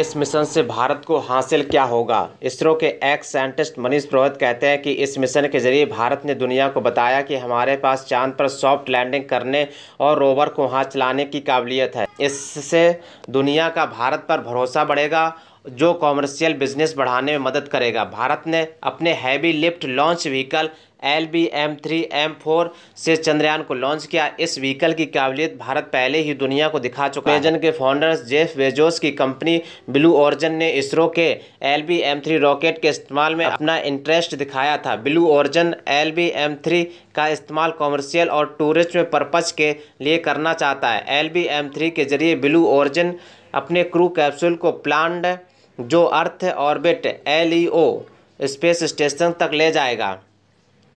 इस मिशन से भारत को हासिल क्या होगा इसरो के एक्स साइंटिस्ट मनीष पुरोहित कहते हैं कि इस मिशन के जरिए भारत ने दुनिया को बताया कि हमारे पास चांद पर सॉफ्ट लैंडिंग करने और रोवर को वहाँ चलाने की काबिलियत है इससे दुनिया का भारत पर भरोसा बढ़ेगा जो कॉमर्शियल बिजनेस बढ़ाने में मदद करेगा भारत ने अपने heavy lift launch vehicle L V M three M four से चंद्रयान को लॉन्च किया इस व्हीकल की काबिलियत भारत पहले ही दुनिया को दिखा चुका है जन के फाउंडर्स जेफ वेजोस की कंपनी ब्लू ऑर्जन ने इसरो के L V M three rocket के इस्तेमाल में अपना इंटरेस्ट दिखाया था Blue Origin L V M three का इस्तेमाल कॉमर्शियल और में पर्पज़ के लिए करना चाहता है एल बी एम थ्री के जरिए ब्लू ऑर्जन अपने क्रू कैप्सूल को प्लान्ड जो अर्थ ऑर्बिट एलईओ ओ स्पेस स्टेशन तक ले जाएगा